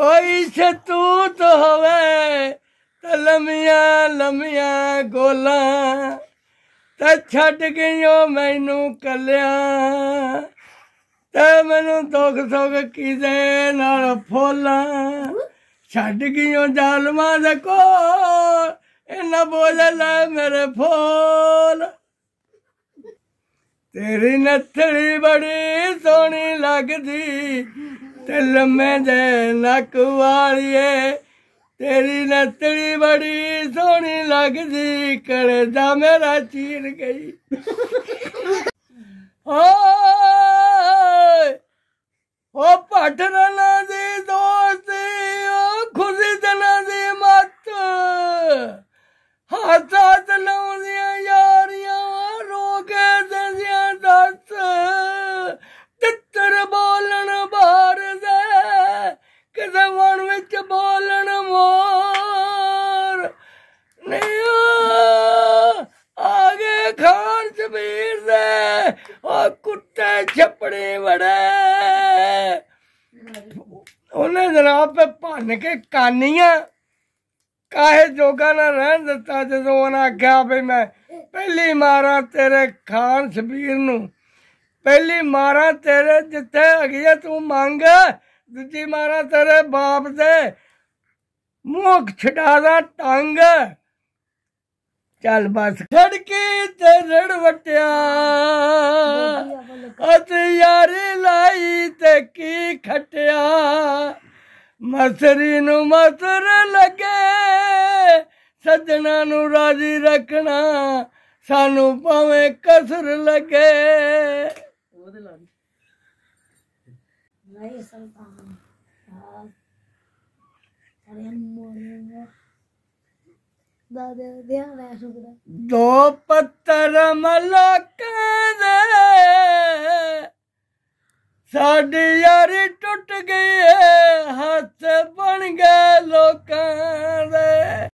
ਕੋਈ ਸ਼ਤੂਤ ਹੋਵੇ ਤੇ ਲਮੀਆਂ ਗੋਲਾ ਤੇ ਛੱਡ ਗਈਓ ਮੈਨੂੰ ਕੱਲਿਆ ਤੇ ਮੈਨੂੰ ਦੁੱਖ ਸੁੱਖ ਕਿਦੇ ਨਾਲ ਫੋਲਾ ਛੱਡ ਗਈਓ ਜ਼ਾਲਮਾਂ ਦੇ ਕੋਲ ਇਹਨਾਂ ਬੋਲੇ ਲੈ ਮੇਰੇ ਫੋਲ ਤੇਰੀ ਨੱਥੜੀ ਬੜੀ ਸੋਹਣੀ ਲੱਗਦੀ ਤੇ ਲੰਮੇ ਦੇ ਨੱਕ ਵਾਲੀਏ ਤੇਰੀ ਨਤਲੀ ਬੜੀ ਸੋਹਣੀ ਲੱਗਦੀ ਕਰਦਾ ਮੇਰਾ ਚੀਰ ਗਈ ਓਏ ਓ ਭੱਟ ਵਿੱਚ ਬੋਲਣ ਮੋਰ ਨੀ ਆਗੇ ਖਾਨ ਜਬੀਰ ਦੇ ਓ ਕੁੱਤੇ ਛਪੜੇ ਵੜੇ ਉਹਨੇ ਜਨਾਬ ਤੇ ਭੰਨ ਕੇ ਕਾਨੀਆਂ ਕਾਹੇ ਜੋਗਾ ਨਾ ਰਹਿਣ ਦਿੱਤਾ ਜਦੋਂ ਉਹਨਾਂ ਆਖਿਆ ਵੀ ਮੈਂ ਪਹਿਲੀ ਮਾਰਾ ਤੇਰੇ ਖਾਨ ਸ਼ਬੀਰ ਨੂੰ ਪਹਿਲੀ ਮਾਰਾ ਤੇਰੇ ਜਿੱਥੇ ਹੈਗੀ ਤੂੰ ਮੰਗ ਦੂਜੀ ਮਾਰਾ ਤੇਰੇ ਬਾਪ ਦੇ ਮੁਖ ਛਡਾ ਦਾ ਟੰਗ ਚੱਲ ਬਸ ਖੜਕੀ ਤੇ ਰੜਵਟਿਆ ਅਤ ਯਾਰ ਲਾਈ ਤੇ ਕੀ ਖਟਿਆ ਮਸਰੀ ਨੂੰ ਮਸਰ ਲਗੇ ਸੱਜਣਾ ਨੂੰ ਰਾਜੀ ਰੱਖਣਾ ਸਾਨੂੰ ਭਾਵੇਂ ਕਸਰ ਲਗੇ ਉਹਦੇ Vai, Santana. Ah. ਦੋ ਪੱਤਰ ਮਲਕ ਦੇ ਸਾਡੀ ਯਾਰੀ ਟੁੱਟ ਗਈ